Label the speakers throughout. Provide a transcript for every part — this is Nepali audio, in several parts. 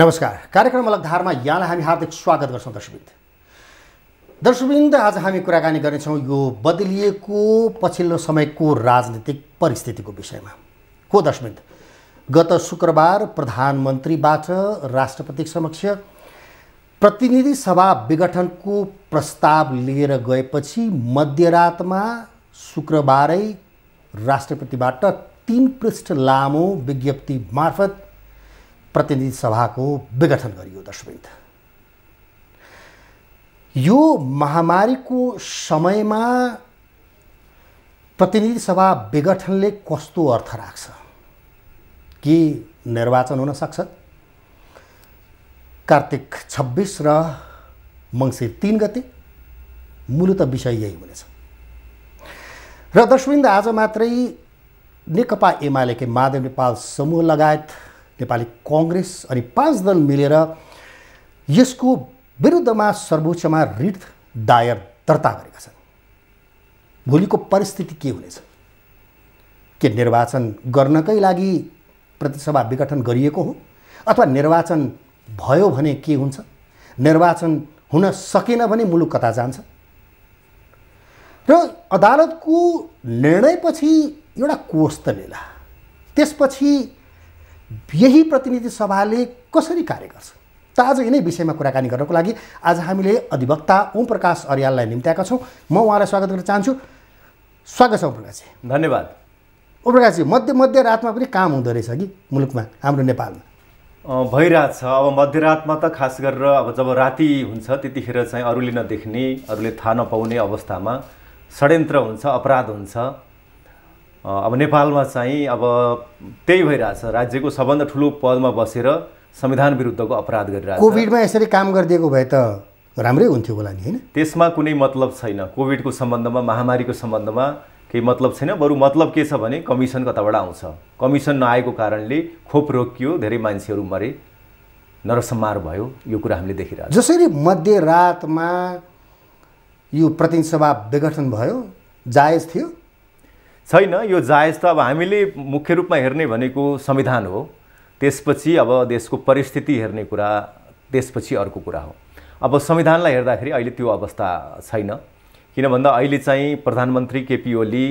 Speaker 1: नमस्कार कार्यक्रम अलग धारमा यहाँलाई हामी हार्दिक स्वागत गर्छौँ दर्शविन्द दर्शविन्द आज हामी कुराकानी गर्नेछौँ यो बदलिएको पछिल्लो समयको राजनीतिक परिस्थितिको विषयमा को दर्शकबिन्द गत शुक्रबार प्रधानमन्त्रीबाट राष्ट्रपति समक्ष प्रतिनिधि सभा विघटनको प्रस्ताव लिएर गएपछि मध्यरातमा शुक्रबारै राष्ट्रपतिबाट तिन पृष्ठ लामो विज्ञप्ति मार्फत प्रतिनिधि सभाको विघटन गरियो दशविन्द यो महामारीको समयमा प्रतिनिधि सभा विघटनले कस्तो अर्थ राख्छ कि निर्वाचन हुन सक्छ कार्तिक छब्बिस र मङ्सिर तिन गते मूलत विषय यही हुनेछ र दशविन्द आज मात्रै नेकपा एमालेकै माधव नेपाल समूह लगायत नेपाली कङ्ग्रेस अनि पाँच दल मिलेर यसको विरुद्धमा सर्वोच्चमा रिट दायर दर्ता गरेका छन् भोलिको परिस्थिति के हुनेछ के निर्वाचन गर्नकै लागि प्रतिसभा विघटन गरिएको हो अथवा निर्वाचन भयो भने के हुन्छ निर्वाचन हुन सकेन भने मुलुक कता जान्छ र अदालतको निर्णयपछि एउटा कोष त लिला त्यसपछि यही प्रतिनिधि सभाले कसरी कार्य गर्छ त आज यिनै विषयमा कुराकानी गर्नको लागि आज हामीले अधिवक्ता ओम प्रकाश अर्याललाई निम्त्याएका छौँ म उहाँलाई स्वागत गर्न चाहन्छु स्वागत छ ओम प्रकाशजी धन्यवाद ओम प्रकाशजी मध्य मध्य रातमा पनि काम हुँदो रहेछ कि मुलुकमा हाम्रो
Speaker 2: नेपालमा छ अब मध्यरातमा त खास गरेर अब जब राति हुन्छ त्यतिखेर चाहिँ अरूले नदेख्ने अरूले थाहा नपाउने अवस्थामा षड्यन्त्र हुन्छ अपराध हुन्छ अब नेपालमा चाहिँ अब त्यही भइरहेछ राज्यको सबभन्दा ठुलो पदमा बसेर संविधान विरुद्धको अपराध गरिरहेको छ
Speaker 1: कोभिडमा यसरी काम गरिदिएको भए त राम्रै हुन्थ्यो होला नि होइन
Speaker 2: त्यसमा कुनै मतलब छैन कोभिडको सम्बन्धमा महामारीको सम्बन्धमा केही मतलब छैन बरु मतलब के छ भने कमिसन कताबाट आउँछ कमिसन नआएको कारणले खोप रोकियो धेरै मान्छेहरू मरे नरसम्मार भयो यो कुरा हामीले देखिरहेको
Speaker 1: जसरी मध्यरातमा यो प्रतिनिधि सभा विघटन भयो जायज थियो
Speaker 2: छैन यो जायज त अब हामीले मुख्य रूपमा हेर्ने भनेको संविधान हो त्यसपछि अब देशको परिस्थिति हेर्ने कुरा त्यसपछि अर्को कुरा हो अब संविधानलाई हेर्दाखेरि अहिले त्यो अवस्था छैन किन भन्दा अहिले चाहिँ प्रधानमन्त्री केपी ओली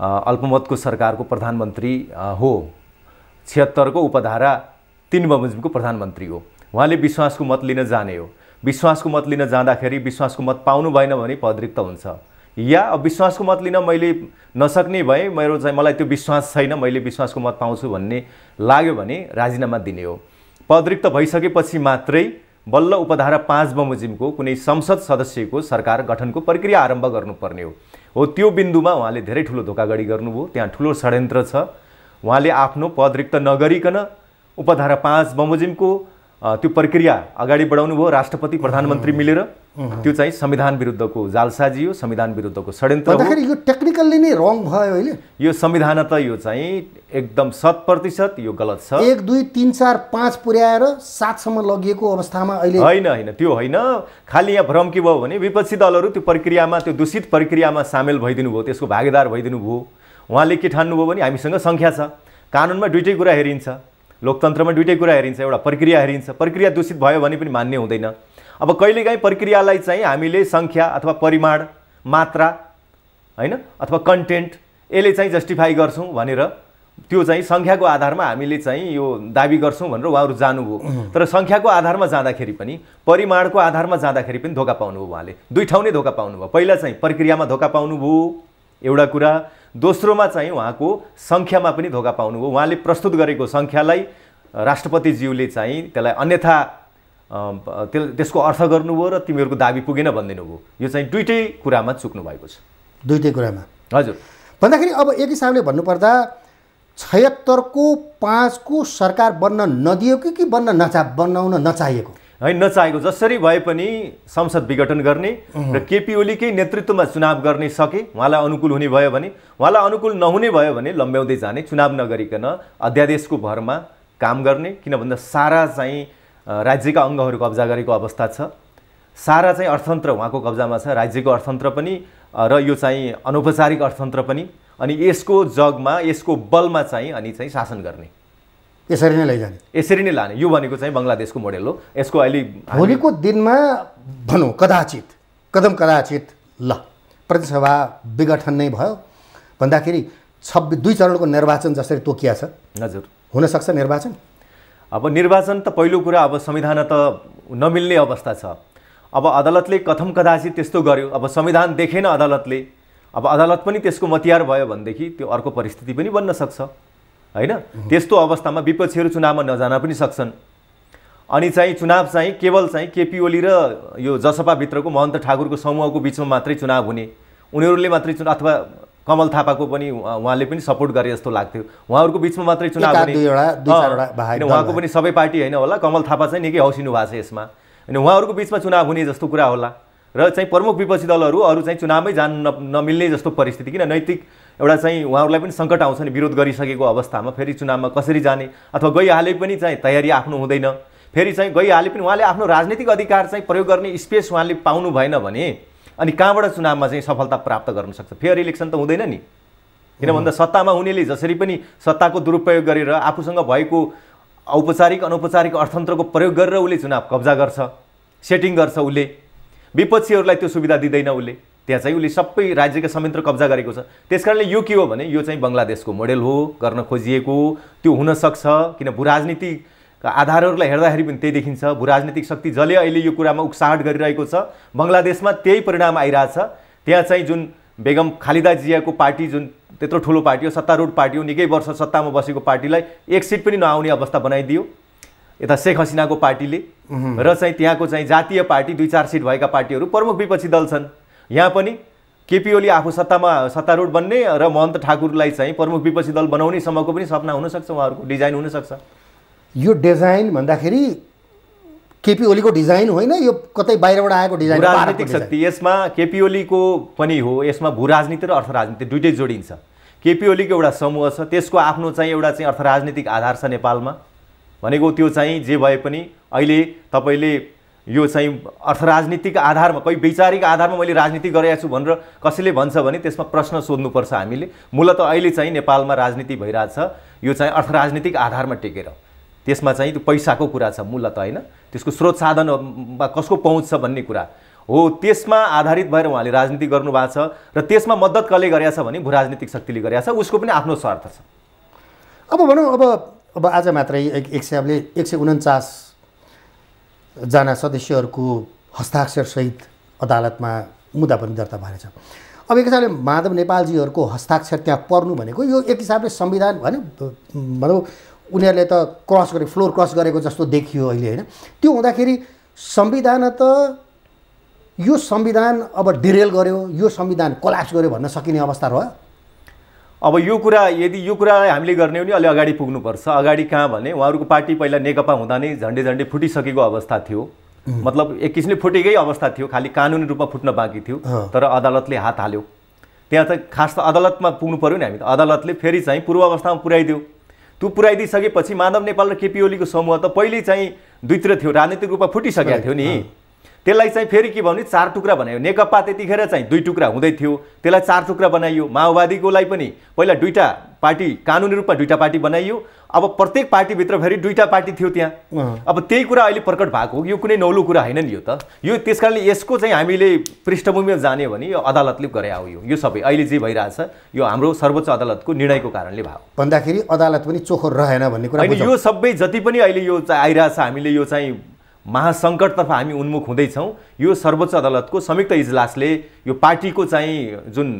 Speaker 2: अल्पमतको सरकारको प्रधानमन्त्री हो छिहत्तरको उपधारा तिन बमोजिमको प्रधानमन्त्री हो उहाँले विश्वासको मत लिन जाने हो विश्वासको मत लिन जाँदाखेरि विश्वासको मत पाउनु भएन भने पदरिक्त हुन्छ या अब विश्वासको मत लिन मैले नसक्ने भएँ मेरो चाहिँ मलाई त्यो विश्वास छैन मैले विश्वासको मत पाउँछु भन्ने लाग्यो भने राजीनामा दिने हो पद रिक्त भइसकेपछि मात्रै बल्ल उपधारा पाँच बमोजिमको कुनै संसद सदस्यको सरकार गठनको प्रक्रिया आरम्भ गर्नुपर्ने हो हो त्यो बिन्दुमा उहाँले धेरै ठुलो धोकागडी गर्नुभयो त्यहाँ ठुलो षड्यन्त्र छ उहाँले आफ्नो पद रिक्त नगरिकन उपधारा पाँच बमोजिमको त्यो प्रक्रिया अगाडि बढाउनु भयो राष्ट्रपति प्रधानमन्त्री मिलेर त्यो चाहिँ संविधान विरुद्धको जालसाजी हो संविधान विरुद्धको षड्यन्त्र
Speaker 1: यो टेक्निकल्ली नै रङ भयो होइन
Speaker 2: यो संविधान त यो चाहिँ एकदम शत प्रतिशत यो गलत छ एक
Speaker 1: दुई तिन चार पाँच पुर्याएर सातसम्म लगिएको अवस्थामा अहिले होइन
Speaker 2: होइन त्यो होइन खालि यहाँ भ्रम के भयो भने विपक्षी दलहरू त्यो प्रक्रियामा त्यो दूषित प्रक्रियामा सामेल भइदिनु भयो त्यसको भागीदार भइदिनु भयो उहाँले के ठान्नुभयो भने हामीसँग सङ्ख्या छ कानुनमा दुइटै कुरा हेरिन्छ लोकतन्त्रमा दुइटै कुरा हेरिन्छ एउटा प्रक्रिया हेरिन्छ प्रक्रिया दूषित भयो भने पनि मान्य हुँदैन अब कहिलेकाहीँ प्रक्रियालाई चाहिँ हामीले सङ्ख्या अथवा परिमाण मात्रा होइन अथवा कन्टेन्ट यसले चाहिँ जस्टिफाई गर्छौँ भनेर त्यो चाहिँ सङ्ख्याको आधारमा हामीले चाहिँ यो दावी गर्छौँ भनेर उहाँहरू जानुभयो तर सङ्ख्याको आधारमा जाँदाखेरि पनि परिमाणको आधारमा जाँदाखेरि पनि धोका पाउनुभयो उहाँले दुई ठाउँ नै धोका पाउनुभयो पहिला चाहिँ प्रक्रियामा धोका पाउनुभयो एउटा कुरा दोस्रोमा चाहिँ उहाँको सङ्ख्यामा पनि धोका पाउनुभयो उहाँले प्रस्तुत गरेको सङ्ख्यालाई राष्ट्रपतिज्यूले चाहिँ त्यसलाई अन्यथा त्यसको अर्थ गर्नुभयो र तिमीहरूको दाबी पुगेन भनिदिनु भयो यो चाहिँ दुइटै कुरामा चुक्नु भएको छ दुइटै कुरामा हजुर
Speaker 1: भन्दाखेरि अब एक हिसाबले भन्नुपर्दा छयत्तरको पाँचको सरकार बन्न नदिएको कि बन्न नचा बनाउन नचाहिएको
Speaker 2: है नचाहेको जसरी भए पनि संसद विघटन गर्ने र केपी ओलीकै के नेतृत्वमा चुनाव गर्ने सके उहाँलाई अनुकूल हुने भयो भने उहाँलाई अनुकूल नहुने भयो भने लम्ब्याउँदै जाने चुनाव नगरिकन अध्यादेशको भरमा काम गर्ने किन भन्दा सारा चाहिँ राज्यका अङ्गहरू कब्जा गरेको अवस्था छ सारा चाहिँ अर्थतन्त्र उहाँको कब्जामा छ राज्यको अर्थतन्त्र पनि र यो चाहिँ अनौपचारिक अर्थतन्त्र पनि अनि यसको जगमा यसको बलमा चाहिँ अनि चाहिँ शासन गर्ने
Speaker 1: यसरी नै लैजाने
Speaker 2: यसरी नै लाने यो भनेको चाहिँ बङ्गलादेशको मोडेल हो यसको अहिले
Speaker 1: भोलिको दिनमा भनौँ कदाचित कदम कदाचित ल प्रतिसभा विघटन नै भयो भन्दाखेरि छब्बिस दुई चरणको निर्वाचन जसरी तोकिया छ हजुर हुनसक्छ निर्वाचन
Speaker 2: अब निर्वाचन त पहिलो कुरा अब संविधान त नमिल्ने अवस्था छ अब अदालतले कथम कदाचित त्यस्तो गर्यो अब संविधान देखेन अदालतले अब अदालत पनि त्यसको मतियार भयो भनेदेखि त्यो अर्को परिस्थिति पनि बन्न सक्छ होइन त्यस्तो अवस्थामा विपक्षीहरू चुनावमा नजान पनि सक्छन् अनि चाहिँ चुनाव चाहिँ केवल चाहिँ केपी ओली र यो जसपाभित्रको महन्त ठाकुरको समूहको बिचमा मात्रै चुनाव हुने उनीहरूले मात्रै चुनाव अथवा कमल थापाको पनि उहाँले पनि सपोर्ट गरे जस्तो लाग्थ्यो उहाँहरूको बिचमा मात्रै चुनाव हुने उहाँको पनि सबै पार्टी होइन होला कमल थापा चाहिँ निकै हौसिनु भएको छ यसमा अनि उहाँहरूको बिचमा चुनाव हुने जस्तो कुरा होला र चाहिँ प्रमुख विपक्षी दलहरू अरू चाहिँ चुनावमै जान न नमिल्ने जस्तो परिस्थिति किन नैतिक एउटा चाहिँ उहाँहरूलाई पनि सङ्कट आउँछ नि विरोध गरिसकेको अवस्थामा फेरि चुनावमा कसरी जाने अथवा गइहाले पनि चाहिँ तयारी आफ्नो हुँदैन फेरि चाहिँ गइहाले पनि उहाँले आफ्नो राजनीतिक अधिकार चाहिँ प्रयोग गर्ने स्पेस उहाँले पाउनु भएन भने अनि कहाँबाट चुनावमा चाहिँ सफलता प्राप्त गर्न सक्छ फेयर इलेक्सन त हुँदैन नि किन भन्दा सत्तामा हुनेले जसरी पनि सत्ताको दुरुपयोग गरेर आफूसँग भएको औपचारिक अनौपचारिक अर्थतन्त्रको प्रयोग गरेर उसले चुनाव कब्जा गर्छ सेटिङ गर्छ उसले विपक्षीहरूलाई त्यो सुविधा दिँदैन उसले त्यहाँ चाहिँ उसले सबै राज्यका संयन्त्र कब्जा गरेको छ त्यस कारणले यो के हो भने यो चाहिँ बङ्गलादेशको मोडेल हो गर्न खोजिएको त्यो हुनसक्छ किन भू राजनीति का आधारहरूलाई हेर्दाखेरि पनि त्यही देखिन्छ भू राजनीतिक शक्ति जसले अहिले यो कुरामा उक्साहट गरिरहेको छ बङ्गलादेशमा त्यही परिणाम आइरहेछ त्यहाँ चाहिँ जुन बेगम खालिदा जियाको पार्टी जुन त्यत्रो ठुलो पार्टी हो सत्तारूढ पार्टी हो निकै वर्ष सत्तामा बसेको पार्टीलाई एक सिट पनि नआउने अवस्था बनाइदियो यता शेख हसिनाको पार्टीले र चाहिँ त्यहाँको चाहिँ जातीय पार्टी दुई चार सिट भएका पार्टीहरू प्रमुख विपक्षी दल छन् यहाँ पनि केपी आफू सत्तामा सत्तारूढ बन्ने र महन्त ठाकुरलाई चाहिँ प्रमुख विपक्षी दल बनाउनेसम्मको पनि सपना हुनसक्छ उहाँहरूको डिजाइन हुनसक्छ
Speaker 1: यो डिजाइन भन्दाखेरि केपी ओलीको डिजाइन होइन यो कतै बाहिरबाट आएको डिजाइन राजनीतिक
Speaker 2: शक्ति यसमा केपी ओलीको पनि हो यसमा भू राजनीति र अर्थ राजनीति दुइटै जोडिन्छ केपी ओलीको एउटा समूह छ त्यसको आफ्नो चाहिँ एउटा चाहिँ अर्थ राजनीतिक आधार छ नेपालमा भनेको त्यो चाहिँ जे भए पनि अहिले तपाईँले यो चाहिँ अर्थ राजनीतिक आधारमा कोही वैचारिक आधारमा मैले राजनीति गरेका छु भनेर कसैले भन्छ भने त्यसमा प्रश्न सोध्नुपर्छ हामीले मूलत अहिले चाहिँ नेपालमा राजनीति भइरहेछ यो चाहिँ अर्थ राजनीतिक आधारमा टेकेर त्यसमा चाहिँ त्यो पैसाको कुरा छ मूलत होइन त्यसको स्रोत साधनमा कसको पहुँच छ भन्ने कुरा हो त्यसमा आधारित भएर उहाँले राजनीति गर्नुभएको छ र त्यसमा मद्दत कसले गरेछ भने भू राजनीतिक शक्तिले छ उसको पनि आफ्नो स्वार्थ छ
Speaker 1: अब भनौँ अब अब आज मात्रै एक एक सयले एक सय उन्चासजना सदस्यहरूको हस्ताक्षरसहित अदालतमा मुद्दा पनि दर्ता भएको छ अब एक हिसाबले माधव नेपालजीहरूको हस्ताक्षर त्यहाँ पर्नु भनेको यो एक हिसाबले संविधान होइन भनौँ उनीहरूले त क्रस गरे फ्लोर क्रस गरेको जस्तो देखियो अहिले होइन त्यो हुँदाखेरि संविधान त यो संविधान अब डिरेल गर्यो यो संविधान कोलास गर्यो भन्न सकिने अवस्था रह्यो
Speaker 2: अब यो कुरा यदि यो कुरा हामीले गर्ने हो भने अलि अगाडि पुग्नुपर्छ अगाडि कहाँ भने उहाँहरूको पार्टी पहिला नेकपा हुँदा नै झन्डै झन्डै फुटिसकेको अवस्था थियो मतलब एक किसिमले फुटेकै अवस्था थियो खालि कानुनी रूपमा फुट्न बाँकी थियो तर अदालतले हात हाल्यो त्यहाँ त खास त अदालतमा पुग्नु पऱ्यो नि हामी त अदालतले फेरि चाहिँ पूर्व अवस्थामा पुर्याइदियो त्यो पुऱ्याइदिइसकेपछि माधव नेपाल र केपी ओलीको समूह त पहिले चाहिँ दुईतिर थियो राजनीतिक रूपमा फुटिसकेको थियो नि त्यसलाई चाहिँ फेरि के भन्यो चार टुक्रा बनायो नेकपा त्यतिखेर चाहिँ दुई टुक्रा हुँदै थियो त्यसलाई चार टुक्रा बनाइयो माओवादीकोलाई पनि पहिला दुईवटा पार्टी कानुनी रूपमा दुईवटा पार्टी बनाइयो अब प्रत्येक पार्टीभित्र फेरि दुईवटा पार्टी थियो त्यहाँ अब त्यही कुरा अहिले प्रकट भएको यो कुनै नौलो कुरा होइन नि यो त यो त्यस कारणले यसको चाहिँ हामीले पृष्ठभूमिमा जाने भने यो अदालतले गरे हो यो यो सबै अहिले जे भइरहेछ यो हाम्रो सर्वोच्च अदालतको निर्णयको कारणले भयो
Speaker 1: भन्दाखेरि अदालत पनि चोखो रहेन भन्ने कुरा
Speaker 2: यो सबै जति पनि अहिले यो आइरहेछ हामीले यो चाहिँ महासङ्कटतर्फ हामी उन्मुख हुँदैछौँ यो सर्वोच्च अदालतको संयुक्त इजलासले यो पार्टीको चाहिँ जुन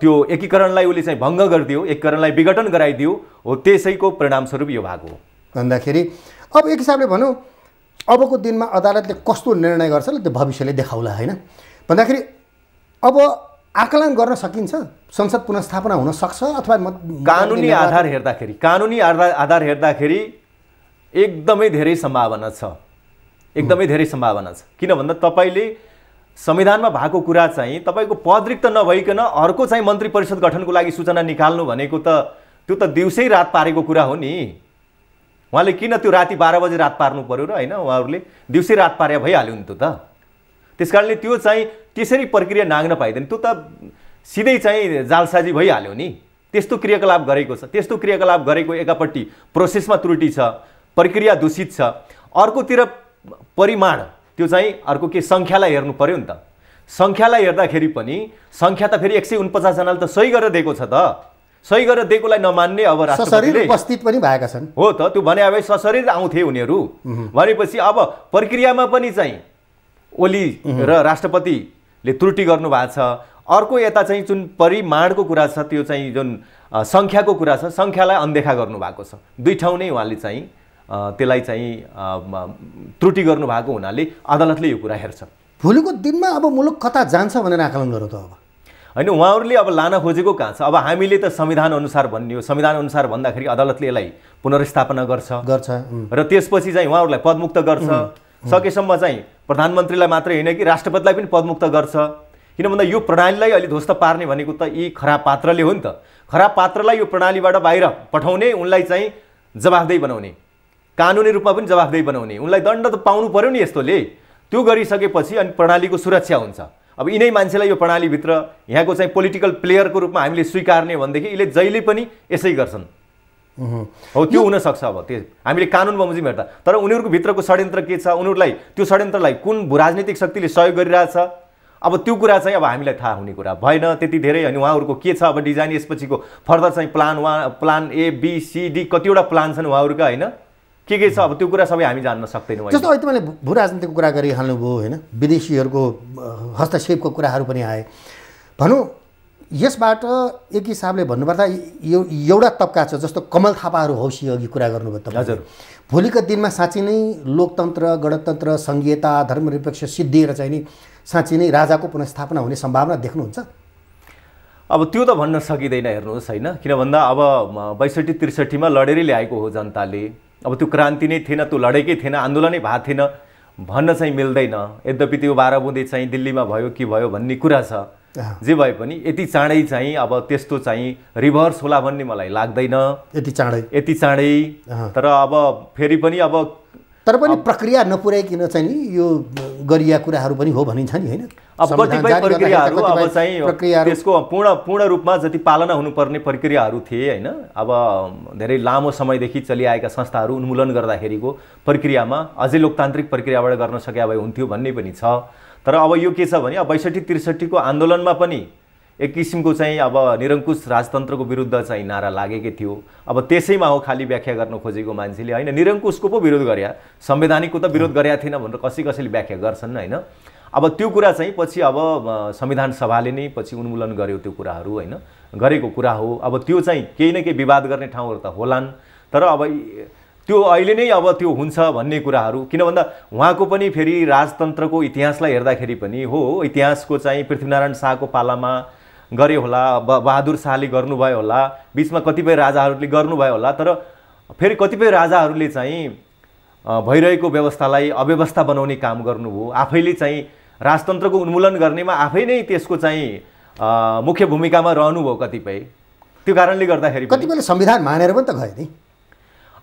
Speaker 2: त्यो एकीकरणलाई उसले चाहिँ भङ्ग गरिदियो एकीकरणलाई विघटन गराइदियो हो त्यसैको परिणामस्वरूप यो भएको हो
Speaker 1: भन्दाखेरि अब एक हिसाबले भनौँ अबको दिनमा अदालतले कस्तो निर्णय गर्छ त्यो भविष्यले देखाउला होइन भन्दाखेरि अब आकलन गर्न सकिन्छ संसद पुनस्थापना हुनसक्छ अथवा कानुनी आधार
Speaker 2: हेर्दाखेरि कानुनी आधार आधार हेर्दाखेरि एकदमै धेरै सम्भावना छ एकदमै धेरै सम्भावना छ किन भन्दा तपाईँले संविधानमा भएको कुरा चाहिँ तपाईँको पद रिक्त नभइकन अर्को चाहिँ मन्त्री परिषद गठनको लागि सूचना निकाल्नु भनेको त त्यो त दिउँसै रात पारेको कुरा हो नि उहाँले किन त्यो राति बाह्र बजे रात पार्नु पऱ्यो र होइन उहाँहरूले दिउँसै रात पारे भइहाल्यो नि त्यो त त्यस कारणले त्यो चाहिँ त्यसरी प्रक्रिया नाग्न पाइँदैन त्यो त सिधै चाहिँ जालसाजी भइहाल्यो नि त्यस्तो क्रियाकलाप गरेको छ त्यस्तो क्रियाकलाप गरेको एकापट्टि प्रोसेसमा त्रुटि छ प्रक्रिया दूषित छ अर्कोतिर परिमाण त्यो चाहिँ अर्को के सङ्ख्यालाई हेर्नु पऱ्यो नि त सङ्ख्यालाई हेर्दाखेरि पनि सङ्ख्या त फेरि एक सय उनपचासजनाले त सही गरेर दिएको छ त सही गरेर दिएकोलाई नमान्ने अब राष्ट्रपतिले
Speaker 1: उपस्थित पनि भएका छन्
Speaker 2: हो त त्यो भने अब सशरीर आउँथे उनीहरू भनेपछि अब प्रक्रियामा पनि चाहिँ ओली र राष्ट्रपतिले त्रुटि गर्नुभएको छ अर्को यता चाहिँ जुन परिमाणको कुरा छ त्यो चाहिँ जुन सङ्ख्याको कुरा छ सङ्ख्यालाई अनदेखा गर्नुभएको छ दुई ठाउँ नै उहाँले चाहिँ त्यसलाई चाहिँ त्रुटि गर्नुभएको हुनाले अदालतले यो कुरा हेर्छ
Speaker 1: भोलिको दिनमा अब मुलुक कता जान्छ भनेर आकलन गरौँ त अब
Speaker 2: होइन उहाँहरूले अब लान खोजेको कहाँ छ अब हामीले त संविधान अनुसार भनियो संविधान अनुसार भन्दाखेरि अदालतले यसलाई पुनर्स्थापना गर्छ गर्छ र त्यसपछि चाहिँ उहाँहरूलाई पदमुक्त गर्छ सकेसम्म चाहिँ प्रधानमन्त्रीलाई मात्रै होइन कि राष्ट्रपतिलाई पनि पदमुक्त गर्छ किन भन्दा यो प्रणालीलाई अलि ध्वस्त पार्ने भनेको त यी खराब पात्रले हो नि त खराब पात्रलाई यो प्रणालीबाट बाहिर पठाउने उनलाई चाहिँ जवाफदेही बनाउने कानुनी रूपमा पनि जवाफदेही बनाउने उनलाई दण्ड त पाउनु पऱ्यो नि यस्तोले त्यो गरिसकेपछि अनि प्रणालीको सुरक्षा हुन्छ अब यिनै मान्छेलाई यो प्रणालीभित्र यहाँको चाहिँ पोलिटिकल प्लेयरको रूपमा हामीले स्वीकार्ने भनेदेखि यसले जहिले पनि यसै गर्छन् हो त्यो हुनसक्छ अब त्यो हामीले कानुन बमोजिम हेर्दा तर उनीहरूको भित्रको षड्यन्त्र के छ उनीहरूलाई त्यो षड्यन्त्रलाई कुन राजनीतिक शक्तिले सहयोग गरिरहेछ अब त्यो कुरा चाहिँ अब हामीलाई थाहा हुने कुरा भएन त्यति धेरै अनि उहाँहरूको के छ अब डिजाइन यसपछिको फर्दर चाहिँ plan one plan A B C D कतिवटा प्लान छन् उहाँहरूका होइन के के छ अब त्यो कुरा सबै हामी जान्न सक्दैनौँ जस्तो अहिले
Speaker 1: तपाईँले भू राजनीतिको कुरा गरिहाल्नुभयो होइन विदेशीहरूको हस्तक्षेपको कुराहरू पनि आए भनौँ यसबाट एक हिसाबले भन्नुपर्दा यो एउटा तबका छ जस्तो कमल थापाहरू हौसी अघि कुरा गर्नुभयो तपाईँ हजुर भोलिको दिनमा साँच्ची नै लोकतन्त्र गणतन्त्र सङ्घीयता धर्मनिरपेक्ष सिद्धिएर चाहिँ नि साँच्ची नै राजाको पुनस्थापना हुने सम्भावना देख्नुहुन्छ
Speaker 2: अब त्यो त भन्न सकिँदैन हेर्नुहोस् होइन किन भन्दा अब बैसठी त्रिसठीमा लडेरै ल्याएको हो जनताले अब त्यो क्रान्ति नै थिएन त्यो लडेकै थिएन आन्दोलनै भएको थिएन भन्न चाहिँ मिल्दैन यद्यपि त्यो बाह्र बुँदै चाहिँ दिल्लीमा भयो कि भयो भन्ने कुरा छ जे भए पनि यति चाँडै चाहिँ अब त्यस्तो चाहिँ रिभर्स होला भन्ने मलाई लाग्दैन यति चाँडै यति चाँडै तर अब फेरि पनि अब तर
Speaker 1: पनि प्रक्रिया नपुर्याइकन चाहिँ नि यो गरिया कुराहरू पनि हो भनिन्छ नि होइन अब कतिपय प्रक्रियाहरू अब चाहिँ प्रक्रिया
Speaker 2: त्यसको पूर्ण पूर्ण रूपमा जति पालना हुनुपर्ने प्रक्रियाहरू थिए होइन अब धेरै लामो समयदेखि चलिआएका संस्थाहरू उन्मूलन गर्दाखेरिको प्रक्रियामा अझै लोकतान्त्रिक प्रक्रियाबाट गर्न सके भए हुन्थ्यो भन्ने पनि छ तर अब यो के छ भने अब बैसठी त्रिसठीको आन्दोलनमा पनि एक किसिमको चाहिँ अब निरङ्कुश राजतन्त्रको विरुद्ध चाहिँ नारा लागेकै थियो अब त्यसैमा हो खालि व्याख्या गर्न खोजेको मान्छेले होइन निरङ्कुशको पो विरोध गरे संवैधानिकको त विरोध गरेका थिएन भनेर कसै कसैले व्याख्या गर्छन् होइन अब त्यो कुरा चाहिँ पछि अब संविधान सभाले नै पछि उन्मूलन गर्यो त्यो कुराहरू होइन गरेको कुरा हो अब त्यो चाहिँ केही न केही विवाद गर्ने ठाउँहरू त होलान् तर अब त्यो अहिले नै अब त्यो हुन्छ भन्ने कुराहरू किन भन्दा उहाँको पनि फेरि राजतन्त्रको इतिहासलाई हेर्दाखेरि पनि हो इतिहासको चाहिँ पृथ्वीनारायण शाहको पालामा गरे होला बहादुर शाहले गर्नुभयो होला बिचमा कतिपय राजाहरूले गर्नुभयो होला तर फेरि कतिपय राजाहरूले चाहिँ भइरहेको व्यवस्थालाई अव्यवस्था बनाउने काम गर्नुभयो आफैले चाहिँ राजतन्त्रको उन्मूलन गर्नेमा आफै नै त्यसको चाहिँ मुख्य भूमिकामा रहनुभयो कतिपय त्यो कारणले गर्दाखेरि
Speaker 1: कतिपयले संविधान मानेर पनि त गए नि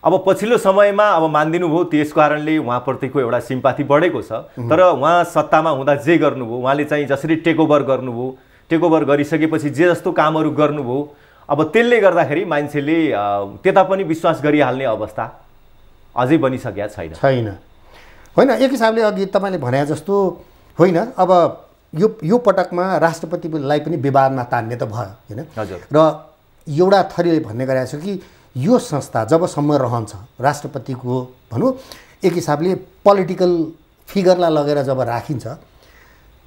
Speaker 2: अब पछिल्लो समयमा अब मानिदिनु भयो त्यस कारणले उहाँप्रतिको एउटा सिम्पाथी बढेको छ तर उहाँ सत्तामा हुँदा जे गर्नुभयो उहाँले चाहिँ जसरी टेकओभर गर्नुभयो टेकओभर गरिसकेपछि जे जस्तो कामहरू गर्नुभयो अब त्यसले गर्दाखेरि मान्छेले त्यता पनि विश्वास गरिहाल्ने अवस्था अझै बनिसकेका छैन
Speaker 1: छैन होइन एक हिसाबले अघि तपाईँले भने जस्तो होइन अब यो यो पटकमा राष्ट्रपतिलाई पनि विवादमा तान्ने त भयो होइन हजुर र एउटा थरीले भन्ने गरेको छ कि यो संस्था जबसम्म रहन्छ राष्ट्रपतिको भनौँ एक हिसाबले पोलिटिकल फिगरलाई लगेर जब राखिन्छ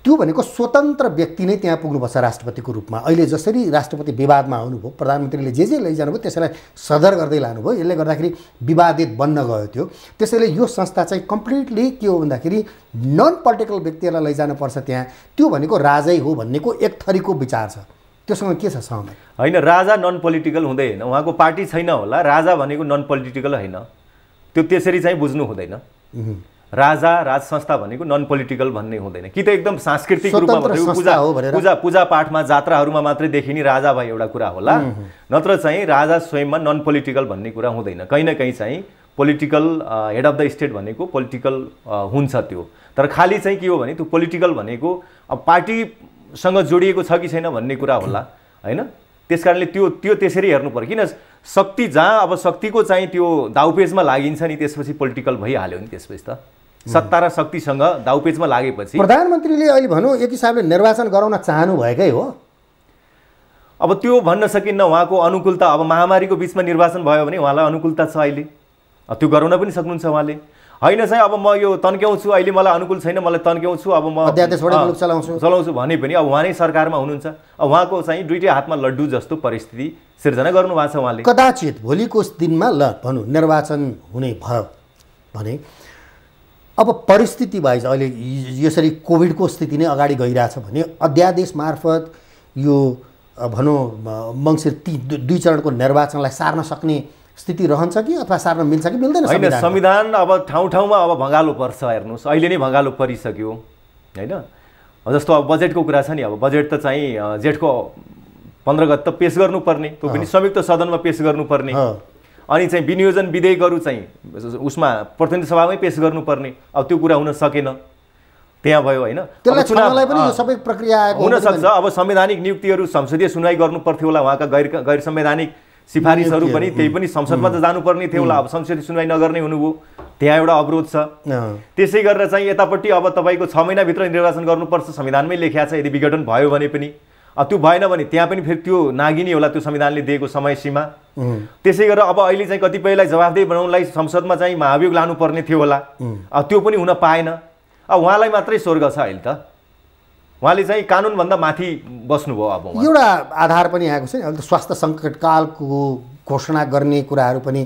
Speaker 1: त्यो भनेको स्वतन्त्र व्यक्ति नै त्यहाँ पुग्नुपर्छ राष्ट्रपतिको रूपमा अहिले जसरी राष्ट्रपति विवादमा आउनुभयो प्रधानमन्त्रीले जे जे लैजानुभयो त्यसैलाई सदर गर्दै लानुभयो यसले गर्दाखेरि विवादित बन्न गयो त्यो त्यसैले यो संस्था चाहिँ कम्प्लिटली के हो भन्दाखेरि नन पोलिटिकल व्यक्तिहरूलाई लैजानुपर्छ त्यहाँ त्यो भनेको राजै हो भन्नेको एक थरीको विचार छ त्योसँग के छ सहमत
Speaker 2: होइन राजा नन पोलिटिकल हुँदै होइन उहाँको पार्टी छैन होला राजा भनेको नन पोलिटिकल होइन त्यो त्यसरी चाहिँ बुझ्नु हुँदैन राजा राज संस्था भनेको नन पोलिटिकल भन्ने हुँदैन कि त एकदम सांस्कृतिक रूपमा पूजा हो पूजा पाठमा जात्राहरूमा मात्रै देखिने राजा भए एउटा कुरा होला नत्र चाहिँ राजा स्वयंमा नन पोलिटिकल भन्ने कुरा हुँदैन कहीँ न कहीँ चाहिँ political head of the state भनेको पोलिटिकल हुन्छ त्यो तर खालि चाहिँ के हो भने त्यो पोलिटिकल भनेको अब पार्टीसँग जोडिएको छ कि छैन भन्ने कुरा होला होइन त्यस कारणले त्यो त्यो त्यसरी हेर्नु पऱ्यो किन शक्ति जहाँ अब शक्तिको चाहिँ त्यो दाउपेजमा लागिन्छ नि त्यसपछि पोलिटिकल भइहाल्यो नि त्यसपछि त सत्ता र शक्तिसँग दाउपेचमा लागेपछि
Speaker 1: प्रधानमन्त्रीले अहिले भनौँ एक हिसाबले निर्वाचन गराउन चाहनु भएकै हो
Speaker 2: अब त्यो भन्न सकिन्न उहाँको अनुकूलता अब महामारीको बिचमा निर्वाचन भयो भने उहाँलाई अनुकूलता छ अहिले त्यो गराउन पनि सक्नुहुन्छ उहाँले होइन चाहिँ अब म यो तन्क्याउँछु अहिले मलाई अनुकूल छैन मलाई तन्क्याउँछु अब म चलाउँछु चलाउँछु भने पनि अब उहाँ नै सरकारमा हुनुहुन्छ अब उहाँको चाहिँ दुइटै हातमा लड्डु जस्तो परिस्थिति सिर्जना गर्नुभएको छ उहाँले
Speaker 1: कदाचित भोलिको दिनमा ल भनौँ निर्वाचन हुने भयो भने अब परिस्थिति वाइज अहिले यसरी कोभिडको स्थिति नै अगाडि गइरहेछ भने अध्यादेश मार्फत यो भनौँ मङ्सिर ती दुई चरणको निर्वाचनलाई सार्न सक्ने स्थिति रहन्छ कि अथवा सार्न मिल्छ कि मिल्दैन होइन
Speaker 2: संविधान अब ठाउँ ठाउँमा अब भँगालो पर्छ हेर्नुहोस् अहिले नै भँगालो परिसक्यो होइन जस्तो अब बजेटको कुरा छ नि अब बजेट त चाहिँ जेठको पन्ध्र गत त पेस गर्नुपर्ने त्यो पनि संयुक्त सदनमा पेस गर्नुपर्ने अनि चाहिँ विनियोजन विधेयकहरू चाहिँ उसमा प्रतिनिधि सभामै पेस गर्नुपर्ने अब त्यो कुरा हुन सकेन त्यहाँ भयो होइन
Speaker 1: सबै प्रक्रिया हुनसक्छ
Speaker 2: अब संवैधानिक नियुक्तिहरू संसदीय सुनवाई गर्नु पर्थ्यो होला उहाँका गैर गैर संवैधानिक सिफारिसहरू पनि त्यही पनि संसदमा त जानुपर्ने थियो होला अब संसदीय सुनवाई नगर्ने हुनुभयो त्यहाँ एउटा अवरोध छ त्यसै गरेर चाहिँ यतापट्टि अब तपाईँको छ महिनाभित्र निर्वाचन गर्नुपर्छ संविधानमै लेखिया छ यदि विघटन भयो भने पनि त्यो भएन भने त्यहाँ पनि फेरि त्यो नागिनी होला त्यो संविधानले दिएको समय सीमा त्यसै गरेर अब अहिले चाहिँ कतिपयलाई जवाफदेही बनाउनलाई संसदमा चाहिँ महाभियोग लानुपर्ने थियो होला त्यो पनि हुन पाएन अब उहाँलाई मात्रै स्वर्ग छ अहिले त उहाँले चाहिँ कानुनभन्दा माथि बस्नुभयो अब एउटा
Speaker 1: आधार पनि आएको छ नि अहिले त स्वास्थ्य सङ्कटकालको घोषणा गर्ने कुराहरू पनि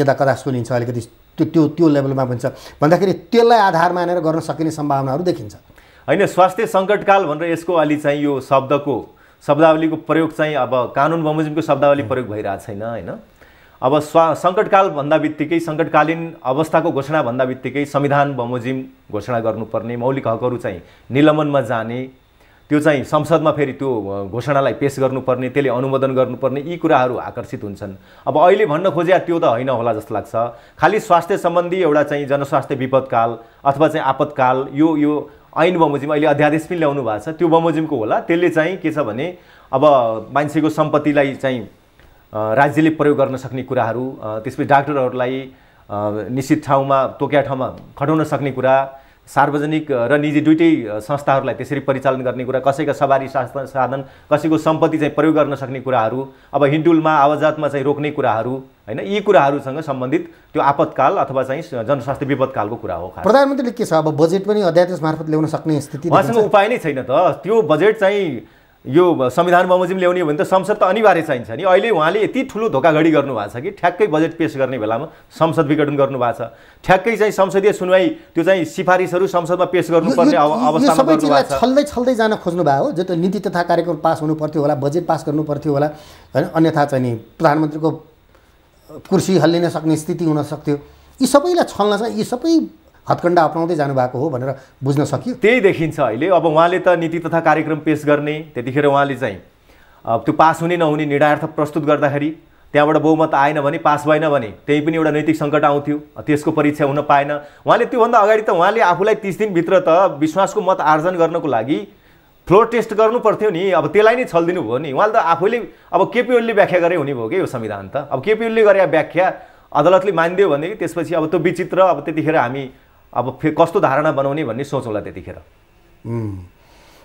Speaker 1: यताकदा कदा सुनिन्छ अलिकति त्यो त्यो त्यो लेभलमा पनि छ भन्दाखेरि त्यसलाई आधार मानेर गर्न सकिने सम्भावनाहरू देखिन्छ
Speaker 2: होइन स्वास्थ्य सङ्कटकाल भनेर यसको अलि चाहिँ यो शब्दको शब्दावलीको प्रयोग चाहिँ अब कानुन बमोजिमको शब्दावली प्रयोग भइरहेको छैन होइन अब स्वा सङ्कटकाल भन्दा बित्तिकै सङ्कटकालीन अवस्थाको घोषणा भन्दा बित्तिकै संविधान बमोजिम घोषणा गर्नुपर्ने मौलिक हकहरू चाहिँ निलम्बनमा जाने त्यो चाहिँ संसदमा फेरि त्यो घोषणालाई पेस गर्नुपर्ने त्यसले अनुमोदन गर्नुपर्ने यी कुराहरू आकर्षित हुन्छन् अब अहिले भन्न खोजे त्यो त होइन होला जस्तो लाग्छ खालि स्वास्थ्य सम्बन्धी एउटा चाहिँ जनस्वास्थ्य विपदकाल अथवा चाहिँ आपतकाल यो यो ऐन बमोजिम अहिले अध्यादेश पनि ल्याउनु भएको छ त्यो बमोजिमको होला त्यसले चाहिँ के छ भने अब मान्छेको सम्पत्तिलाई चाहिँ राज्यले प्रयोग गर्न सक्ने कुराहरू त्यसपछि डाक्टरहरूलाई निश्चित ठाउँमा तोकिया ठाउँमा खटाउन सक्ने कुरा सार्वजनिक र निजी दुइटै संस्थाहरूलाई त्यसरी परिचालन गर्ने कुरा कसैका सवारी साधन कसैको सम्पत्ति चाहिँ प्रयोग गर्न सक्ने कुराहरू अब हिन्डुलमा आवाजातमा चाहिँ रोक्ने कुराहरू होइन यी कुराहरूसँग सम्बन्धित त्यो आपतकाल अथवा चाहिँ जनस्वास्थ्य विपदकालको कुरा हो
Speaker 1: प्रधानमन्त्रीले के छ अब बजेट पनि अध्यादेश मार्फत ल्याउन सक्ने स्थिति उहाँसँग
Speaker 2: उपाय नै छैन त त्यो बजेट चाहिँ यो संविधान बमोजिम ल्याउने हो भने त संसद त अनिवार्य चाहिन्छ नि अहिले उहाँले यति ठुलो धोकाघडी गर्नुभएको छ कि ठ्याक्कै बजेट पेस गर्ने बेलामा संसद विघटन गर्नुभएको छ ठ्याक्कै चाहिँ संसदीय सुनवाई त्यो चाहिँ सिफारिसहरू संसदमा पेस गर्नुपर्ने अवस्थामा
Speaker 1: छल्दै छल्दै जान खोज्नु खोज्नुभयो जो त नीति तथा कार्यक्रम पास हुनुपर्थ्यो होला बजेट पास गर्नु होला होइन अन्यथा चाहिँ नि प्रधानमन्त्रीको कुर्सी हल्लिन सक्ने स्थिति हुन सक्थ्यो यी सबैलाई छल्न चाहिँ यी सबै हत्कण्डा अप्नाउँदै जानुभएको हो भनेर बुझ्न सकियो
Speaker 2: त्यही देखिन्छ अहिले अब उहाँले त नीति तथा कार्यक्रम पेस गर्ने त्यतिखेर उहाँले चाहिँ त्यो पास हुने नहुने निर्णयार्थ प्रस्तुत गर्दाखेरि त्यहाँबाट बहुमत आएन भने पास भएन भने त्यही पनि एउटा नैतिक सङ्कट आउँथ्यो त्यसको परीक्षा हुन पाएन उहाँले त्योभन्दा अगाडि त उहाँले आफूलाई तिस दिनभित्र त विश्वासको मत आर्जन गर्नको लागि फ्लोर टेस्ट गर्नु पर्थ्यो नि अब त्यसलाई नै छलिदिनु भयो नि उहाँले त आफैले अब केपी ओलीले व्याख्या गरे हुने भयो कि यो संविधान त अब केपी ओलीले गरे व्याख्या अदालतले मानिदियो भनेदेखि त्यसपछि अब त्यो विचित्र अब त्यतिखेर हामी अब फेरि कस्तो धारणा बनाउने भन्ने सोचौँला त्यतिखेर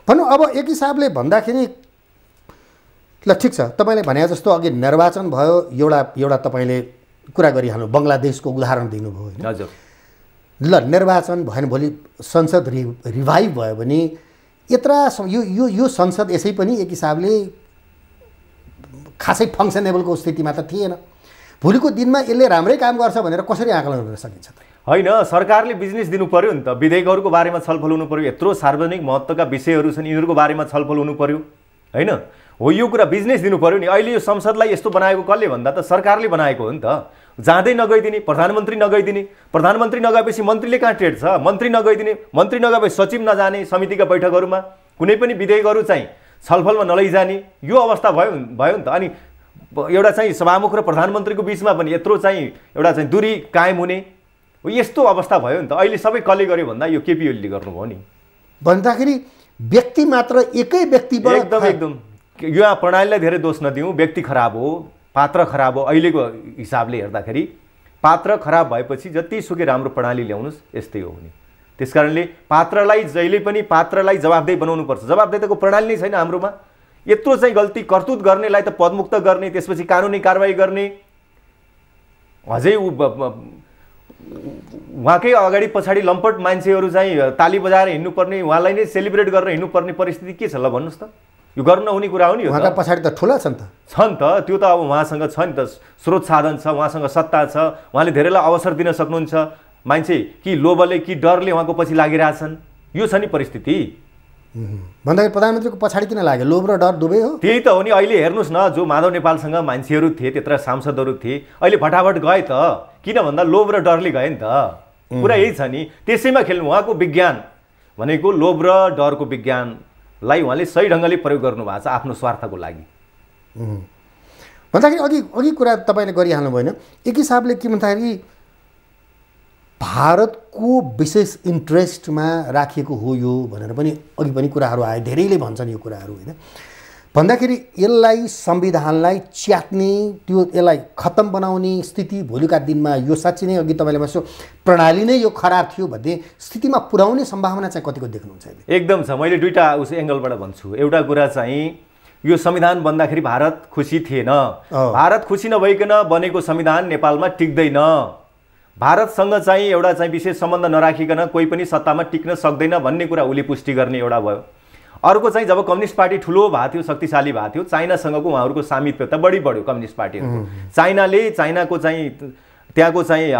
Speaker 2: भनौँ अब एक
Speaker 1: हिसाबले भन्दाखेरि ल ठिक छ तपाईँले भने जस्तो अघि निर्वाचन भयो एउटा एउटा तपाईँले कुरा गरिहाल्नु बङ्गलादेशको उदाहरण दिनुभयो होइन हजुर ल निर्वाचन भयो भने भोलि संसद रि रिभाइभ भयो भने यत्र यो यो यो संसद यसै पनि एक हिसाबले खासै फङ्सनेबलको स्थितिमा त थिएन भोलिको दिनमा यसले राम्रै काम गर्छ भनेर कसरी आकलन गर्न सकिन्छ त
Speaker 2: होइन सरकारले बिजनेस दिनु पऱ्यो नि त विधेयकहरूको बारेमा छलफल हुनु पऱ्यो यत्रो सार्वजनिक महत्त्वका विषयहरू छन् यिनीहरूको बारेमा छलफल हुनु पऱ्यो होइन हो यो कुरा बिजनेस दिनु पऱ्यो नि अहिले यो संसदलाई यस्तो बनाएको कसले भन्दा त सरकारले बनाएको हो नि त जाँदै नगइदिने प्रधानमन्त्री नगइदिने प्रधानमन्त्री नगएपछि मन्त्रीले कहाँ छ मन्त्री नगइदिने मन्त्री नगएपछि सचिव नजाने समितिका बैठकहरूमा कुनै पनि विधेयकहरू चाहिँ छलफलमा नलैजाने यो अवस्था भयो भयो नि त अनि एउटा चाहिँ सभामुख र प्रधानमन्त्रीको बिचमा पनि यत्रो चाहिँ एउटा चाहिँ दूरी कायम हुने यस्तो अवस्था भयो नि त अहिले सबै कसले गर्यो भन्दा यो केपिओलीले गर्नुभयो नि भन्दाखेरि व्यक्ति मात्र एकै व्यक्ति एकदम एकदम युवा प्रणालीलाई धेरै दोष नदिउँ व्यक्ति खराब हो पात्र खराब हो अहिलेको हिसाबले हेर्दाखेरि पात्र खराब भएपछि जतिसुकै राम्रो प्रणाली ल्याउनुहोस् यस्तै हो भने त्यस कारणले पात्रलाई जहिले पनि पात्रलाई जवाबदेही बनाउनुपर्छ जवाबदेताको प्रणाली नै छैन हाम्रोमा यत्रो चाहिँ गल्ती कर्तुत गर्नेलाई त पदमुक्त गर्ने त्यसपछि कानुनी कारवाही गर्ने अझै ऊ उहाँकै अगाडि पछाडि लम्पट मान्छेहरू चाहिँ ताली बजाएर हिँड्नुपर्ने उहाँलाई नै सेलिब्रेट गरेर हिँड्नुपर्ने परिस्थिति के छ ल भन्नुहोस् त यो गर्नु नहुने कुरा हो नि उहाँका पछाडि त ठुला छन् त छन् त त्यो त अब उहाँसँग छ नि त स्रोत साधन छ उहाँसँग सत्ता छ उहाँले धेरैलाई अवसर दिन सक्नुहुन्छ मान्छे कि लोभले कि डरले उहाँको पछि लागिरहेछन् यो छ नि परिस्थिति भन्दाखेरि प्रधानमन्त्रीको
Speaker 1: पछाडि किन लाग्यो लोभ र डर दुवै हो
Speaker 2: त्यही त हो नि अहिले हेर्नुहोस् न जो माधव नेपालसँग मान्छेहरू थिए त्यत्र सांसदहरू थिए अहिले फटाफट गए त किन भन्दा लोभ र डरले गए नि त कुरा यही छ नि त्यसैमा खेल्नु उहाँको विज्ञान भनेको लोभ र डरको विज्ञानलाई उहाँले सही ढङ्गले प्रयोग गर्नुभएको छ आफ्नो स्वार्थको लागि
Speaker 1: भन्दाखेरि अघि अघि कुरा तपाईँले गरिहाल्नु भएन एक हिसाबले के भन्दाखेरि भारतको विशेष इन्ट्रेस्टमा राखिएको हो यो भनेर पनि अघि पनि कुराहरू आए धेरैले भन्छन् यो कुराहरू होइन भन्दाखेरि यसलाई संविधानलाई च्यात्ने त्यो यसलाई खत्तम बनाउने स्थिति भोलिका दिनमा यो साँच्ची नै अघि तपाईँले भन्छ प्रणाली नै यो खराब थियो भन्ने स्थितिमा पुर्याउने सम्भावना चाहिँ कतिको देख्नुहुन्छ
Speaker 2: एकदम छ मैले दुइटा उस एङ्गलबाट भन्छु एउटा कुरा चाहिँ यो संविधान बन्दाखेरि भारत खुसी थिएन भारत खुसी नभइकन बनेको संविधान नेपालमा टिक्दैन भारतसँग चाहिँ एउटा चाहिँ विशेष सम्बन्ध नराखिकन कोही पनि सत्तामा टिक्न सक्दैन भन्ने कुरा उसले पुष्टि गर्ने एउटा भयो अर्को चाहिँ जब कम्युनिस्ट पार्टी ठुलो भएको थियो शक्तिशाली भएको थियो चाइनासँगको उहाँहरूको सामिप्यता बढी बढ्यो कम्युनिस्ट पार्टीहरूको चाइनाले चाइनाको चाहिँ त्यहाँको चाहिँ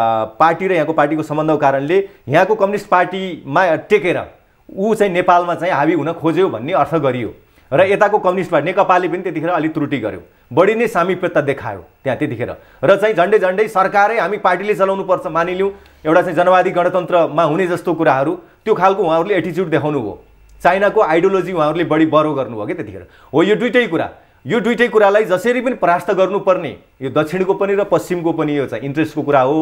Speaker 2: पार्टी र यहाँको पार्टीको सम्बन्धको कारणले यहाँको कम्युनिस्ट पार्टीमा टेकेर ऊ चाहिँ नेपालमा चाहिँ हावी हुन खोज्यो भन्ने अर्थ गरियो र यताको कम्युनिस्ट पार्टी नेकपाले पनि त्यतिखेर अलिक त्रुटि गर्यो बढी नै सामिप्यता देखायो त्यहाँ त्यतिखेर र चाहिँ झन्डै झन्डै सरकारै हामी पार्टीले चलाउनु पर्छ मानिलिउँ एउटा चाहिँ जनवादी गणतन्त्रमा हुने जस्तो कुराहरू त्यो खालको उहाँहरूले एटिच्युड देखाउनु भयो चाइनाको आइडियोलोजी उहाँहरूले बढी बरो गर्नुभयो कि त्यतिखेर हो यो दुइटै कुरा यो दुइटै कुरालाई जसरी पनि परास्त गर्नुपर्ने यो दक्षिणको पनि र पश्चिमको पनि यो चाहिँ इन्ट्रेस्टको कुरा हो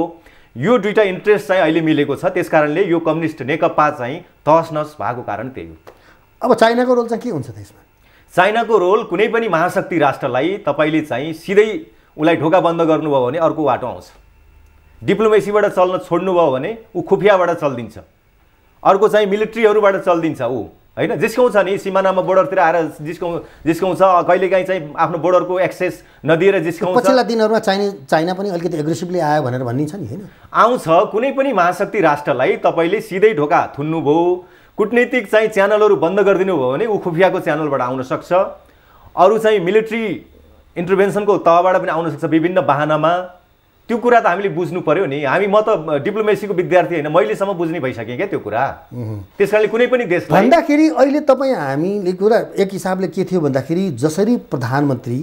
Speaker 2: यो दुइटा इन्ट्रेस्ट चाहिँ अहिले मिलेको छ त्यस कारणले यो कम्युनिस्ट नेकपा चाहिँ तहस नहस भएको कारण त्यही हो
Speaker 1: अब चाइनाको रोल चाहिँ के हुन्छ त्यसमा
Speaker 2: चाइनाको रोल कुनै पनि महाशक्ति राष्ट्रलाई तपाईँले चाहिँ सिधै उसलाई ढोका बन्द गर्नुभयो भने अर्को बाटो आउँछ डिप्लोमेसीबाट चल्न छोड्नुभयो भने ऊ खुफियाबाट चलिदिन्छ अर्को चाहिँ मिलिट्रीहरूबाट चलिदिन्छ ऊ होइन जिस्काउँछ नि सिमानामा बोर्डरतिर आएर जिस्काउ जिस्काउँछ कहिलेकाहीँ चाहिँ आफ्नो बोर्डरको एक्सेस नदिएर जिस्काउँछ पछिल्ला
Speaker 1: दिनहरूमा चाइना चाइना पनि अलिकति एग्रेसिभली आयो भनेर भनिन्छ नि होइन
Speaker 2: आउँछ कुनै पनि महाशक्ति राष्ट्रलाई तपाईँले सिधै ढोका थुन्नुभयो कुटनीतिक चाहिँ च्यानलहरू बन्द गरिदिनु भयो भने ऊ खुफियाको च्यानलबाट आउन सक्छ अरू चाहिँ मिलिट्री इन्टरभेन्सनको तहबाट पनि आउन सक्छ विभिन्न बाहनामा त्यो कुरा त हामीले बुझ्नु पऱ्यो नि हामी म त डिप्लोमेसीको विद्यार्थी होइन मैलेसम्म बुझ्ने भइसकेँ क्या त्यो कुरा त्यस कारणले कुनै पनि देश भन्दाखेरि
Speaker 1: अहिले तपाईँ हामीले कुरा एक हिसाबले के थियो भन्दाखेरि जसरी प्रधानमन्त्री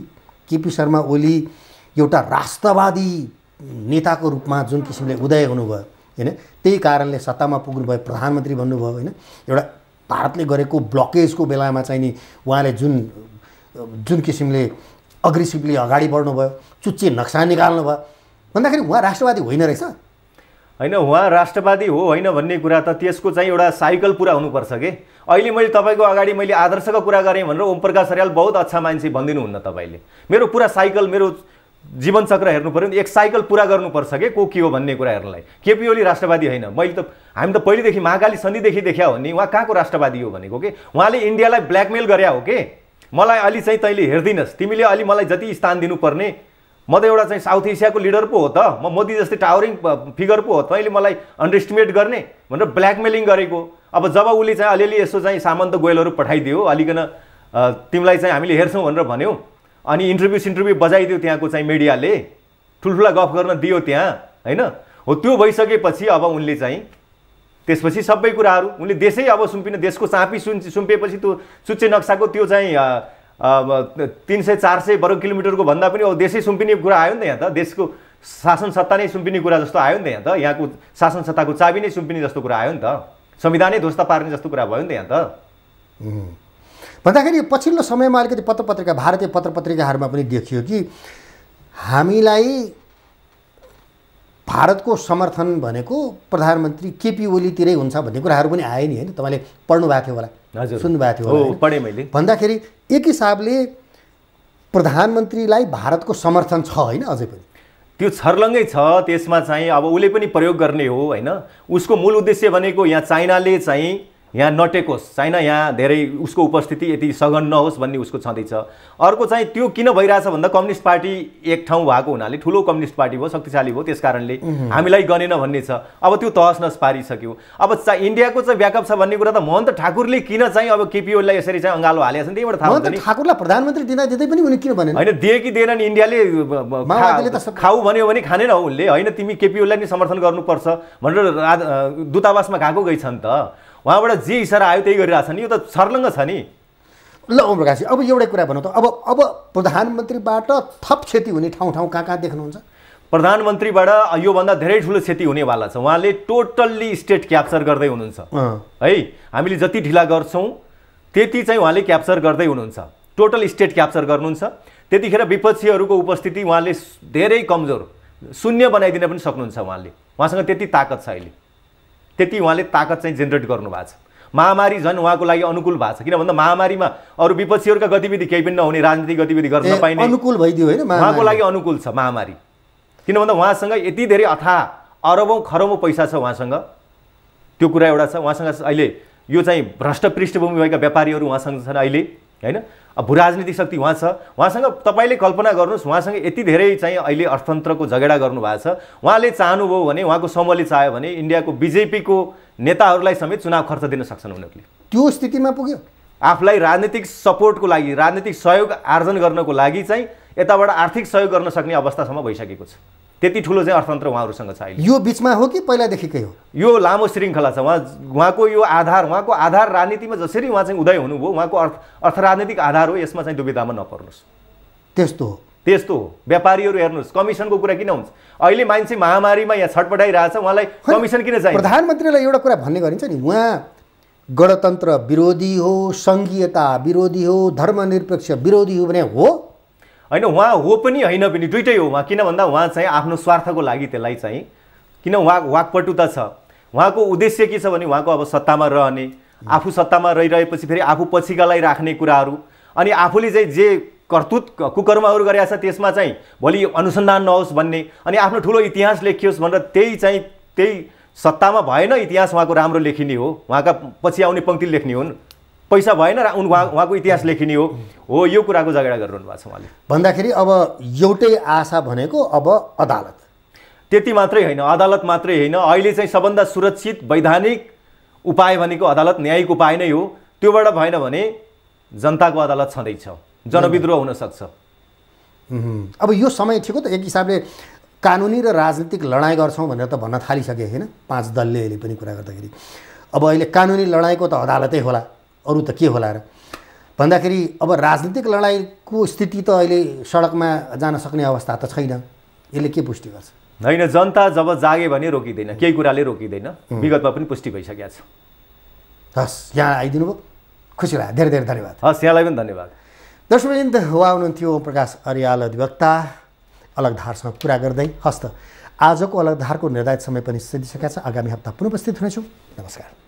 Speaker 1: केपी शर्मा ओली एउटा राष्ट्रवादी नेताको रूपमा जुन किसिमले उदय हुनुभयो होइन त्यही कारणले सत्तामा पुग्नुभयो प्रधानमन्त्री भन्नुभयो होइन एउटा भारतले गरेको ब्लकेजको बेलामा चाहिँ नि उहाँले जुन जुन किसिमले अग्रेसिभली अगाडि बढ्नुभयो चुच्चे नक्सा निकाल्नु भयो भन्दाखेरि उहाँ राष्ट्रवादी होइन रहेछ
Speaker 2: होइन उहाँ राष्ट्रवादी हो होइन भन्ने कुरा त त्यसको चाहिँ एउटा साइकल पुरा हुनुपर्छ कि अहिले मैले तपाईँको अगाडि मैले आदर्शको कुरा गरेँ भनेर ओम प्रकाश अर्याल बहुत अच्छा मान्छे भनिदिनुहुन्न तपाईँले मेरो पुरा साइकल मेरो जीवनचक्र हेर्नु पऱ्यो नि एक साइकल पुरा गर्नुपर्छ के को के हो भन्ने कुराहरूलाई केपी ओली राष्ट्रवादी होइन मैले त हामी त पहिलेदेखि महाकाली सन्धिदेखि देख्या हो नि उहाँ कहाँको राष्ट्रवादी हो भनेको कि उहाँले इन्डियालाई ब्ल्याकमेल गरे हो कि मलाई अलि चाहिँ तैँले हेरिदिनुहोस् तिमीले अलि मलाई जति स्थान दिनुपर्ने म त एउटा चाहिँ साउथ एसियाको लिडर पो हो त म मोदी जस्तै टावरिङ फिगर पो हो तैँले मलाई अन्डरएस्टिमेट गर्ने भनेर ब्ल्याकमेलिङ गरेको अब जब उसले चाहिँ अलिअलि यसो चाहिँ सामन्त गोयलहरू पठाइदियो अलिकन तिमीलाई चाहिँ हामीले हेर्छौँ भनेर भन्यौँ अनि इन्टरभ्यू सिन्टरभ्यू बजाइदियो त्यहाँको चाहिँ मिडियाले ठुल्ठुला गफ गर्न दियो त्यहाँ होइन हो त्यो भइसकेपछि अब उनले चाहिँ त्यसपछि सबै कुराहरू उनले देशै अब सुम्पिन देशको चाँपी सुन् सुम्पिएपछि त्यो सुच्चे नक्साको त्यो चाहिँ तिन सय चार सय वर्ग किलोमिटरको भन्दा पनि अब देशै सुम्पिने कुरा आयो नि त यहाँ त देशको शासन सत्ता नै सुम्पिने कुरा जस्तो आयो नि त यहाँ त यहाँको शासन सत्ताको चाबी नै सुम्पिने जस्तो कुरा आयो नि त संविधानै ध्वस्त पार्ने जस्तो कुरा भयो नि त यहाँ त
Speaker 1: भन्दाखेरि पछिल्लो समयमा अलिकति पत्र पत्रिका भारतीय पत्र पत्रिकाहरूमा पनि देखियो कि हामीलाई भारतको समर्थन भनेको प्रधानमन्त्री केपी ओलीतिरै हुन्छ भन्ने कुराहरू पनि आयो नि होइन तपाईँले पढ्नु भएको थियो होला
Speaker 2: हजुर सुन्नुभएको थियो पढेँ मैले
Speaker 1: भन्दाखेरि एक हिसाबले प्रधानमन्त्रीलाई भारतको समर्थन छ होइन अझै पनि
Speaker 2: त्यो छर्लङ्गै छ त्यसमा चाहिँ अब उसले पनि प्रयोग गर्ने हो होइन उसको मूल उद्देश्य भनेको यहाँ चाइनाले चाहिँ यहाँ नटेकोस् होइन यहाँ धेरै उसको उपस्थिति यति सघन नहोस् भन्ने उसको छँदैछ अर्को चाहिँ त्यो किन भइरहेछ भन्दा कम्युनिस्ट पार्टी एक ठाउँ भएको हुनाले ठुलो कम्युनिस्ट पार्टी भयो शक्तिशाली भयो त्यस कारणले हामीलाई गनेन भन्ने छ अब त्यो तहस नस पारिसक्यो अब चा इन्डियाको चाहिँ ब्याकअप छ भन्ने कुरा त महन्त ठाकुरले किन चाहिँ अब केपिओलाई यसरी चाहिँ अँगालो हालेको छ नि त्यहीबाट थाहा हुन्छ
Speaker 1: ठाकुरलाई प्रधानमन्त्री दिँदा दिँदै पनि उनी किन भने
Speaker 2: होइन दिए कि दिएनन् इन्डियाले खाऊ भन्यो भने खानेन हो उसले होइन तिमी केपिओलाई नि समर्थन गर्नुपर्छ भनेर दूतावासमा गएको गएछन् त उहाँबाट जे इसारा आयो त्यही गरिरहेको छ नि यो त सर्लङ्ग छ नि ल ओम प्रकाशजी अब एउटै कुरा भनौँ त अब अब प्रधानमन्त्रीबाट थप क्षति हुने ठाउँ ठाउँ कहाँ कहाँ देख्नुहुन्छ प्रधानमन्त्रीबाट योभन्दा धेरै ठुलो क्षति हुनेवाला छ उहाँले टोटल्ली स्टेट क्याप्चर गर्दै हुनुहुन्छ है हामीले जति ढिला गर्छौँ त्यति चाहिँ उहाँले क्याप्चर गर्दै हुनुहुन्छ टोटल स्टेट क्याप्चर गर्नुहुन्छ त्यतिखेर विपक्षीहरूको उपस्थिति उहाँले धेरै कमजोर शून्य बनाइदिन पनि सक्नुहुन्छ उहाँले उहाँसँग त्यति ताकत छ अहिले त्यति उहाँले ताकत चाहिँ जेनेरेट गर्नु भएको छ महामारी झन् उहाँको लागि अनुकूल भएको छ किन भन्दा महामारीमा अरू विपक्षीहरूका गतिविधि केही पनि नहुने राजनीतिक गतिविधि गर्न नपाइने अनुकूल भइदियो होइन उहाँको लागि अनुकूल छ महामारी किन भन्दा उहाँसँग यति धेरै अथा अरबौँ खरबौँ पैसा छ उहाँसँग त्यो कुरा एउटा छ उहाँसँग अहिले यो चाहिँ भ्रष्ट पृष्ठभूमि भएका व्यापारीहरू उहाँसँग छन् अहिले होइन अब भूराजनीतिक शक्ति उहाँ छ उहाँसँग तपाईँले कल्पना गर्नुहोस् उहाँसँग यति धेरै चाहिँ अहिले अर्थतन्त्रको झगडा गर्नुभएको छ उहाँले चाहनुभयो भने उहाँको समूहले चाह्यो भने इन्डियाको बिजेपीको नेताहरूलाई समेत चुनाव खर्च दिन सक्छन् उनीहरूले
Speaker 1: त्यो स्थितिमा पुग्यो
Speaker 2: आफूलाई राजनीतिक सपोर्टको लागि राजनीतिक सहयोग आर्जन गर्नको लागि चाहिँ यताबाट आर्थिक सहयोग गर्न सक्ने अवस्थासम्म भइसकेको छ त्यति ठुलो चाहिँ अर्थतन्त्र उहाँहरूसँग छ अहिले यो बिचमा हो कि पहिलादेखिकै हो यो लामो श्रृङ्खला छ उहाँ उहाँको यो आधार उहाँको आधार राजनीतिमा जसरी उहाँ चाहिँ उदय हुनुभयो उहाँको अर्थ राजनीतिक आधार हो यसमा चाहिँ दुविधामा नपर्नुहोस् त्यस्तो हो त्यस्तो हो व्यापारीहरू हेर्नुहोस् कमिसनको कुरा किन हुन्छ अहिले मान्छे महामारीमा यहाँ छटपटाइरहेछ उहाँलाई कमिसन किन चाहिन्छ
Speaker 1: प्रधानमन्त्रीलाई एउटा कुरा भन्ने गरिन्छ नि उहाँ गणतन्त्र विरोधी हो सङ्घीयता विरोधी हो धर्मनिरपेक्ष विरोधी हो भने हो
Speaker 2: होइन उहाँ हो पनि होइन पनि दुइटै हो उहाँ किन भन्दा उहाँ चाहिँ आफ्नो स्वार्थको लागि त्यसलाई चाहिँ किन उहाँ वाकपटुता छ उहाँको उद्देश्य के छ भने उहाँको अब सत्तामा रहने आफू सत्तामा रहिरहेपछि फेरि आफू पछिकालाई राख्ने कुराहरू अनि आफूले चाहिँ जे कर्तुत कुकर्महरू गरेका छ त्यसमा चाहिँ भोलि अनुसन्धान नहोस् भन्ने अनि आफ्नो ठुलो इतिहास लेखियोस् भनेर त्यही चाहिँ त्यही सत्तामा भएन इतिहास उहाँको राम्रो लेखिने हो उहाँका पछि आउने पङ्क्ति लेख्ने हुन् पैसा भएन र उहाँ उहाँको इतिहास लेखिने हो हो यो कुराको झगडा गरिरहनु भएको छ उहाँले
Speaker 1: भन्दाखेरि अब एउटै आशा भनेको अब
Speaker 2: अदालत त्यति मात्रै होइन अदालत मात्रै होइन अहिले चाहिँ सबभन्दा सुरक्षित वैधानिक उपाय भनेको अदालत न्यायिक उपाय नै हो त्योबाट भएन भने जनताको अदालत छँदैछ जनविद्रोह हुनसक्छ
Speaker 1: अब यो समय ठिक हो त एक हिसाबले कानुनी र राजनीतिक लडाइँ गर्छौँ भनेर त भन्न थालिसके होइन पाँच दलले अहिले पनि कुरा गर्दाखेरि अब अहिले कानुनी लडाइँको त अदालतै होला अरू त के होला र भन्दाखेरि अब राजनीतिक लडाइँको स्थिति त अहिले सडकमा जान सक्ने अवस्था त छैन यसले के पुष्टि गर्छ
Speaker 2: होइन जनता जब जागे भने रोकिँदैन केही कुराले रोकिँदैन विगतमा पनि पुष्टि भइसकेको छ
Speaker 1: हस् यहाँ आइदिनु भयो खुसी लाग्यो धेरै धेरै धन्यवाद
Speaker 2: हस् यहाँलाई पनि धन्यवाद
Speaker 1: दर्शकबिन्द उहाँ हुनुहुन्थ्यो ओम प्रकाश अरियाल अधिवक्ता अलगधारसँग कुरा गर्दै हस्त आजको अलगधारको निर्धारित समय पनि सिद्धिसकेका छ आगामी हप्ता पुनः उपस्थित हुनेछु नमस्कार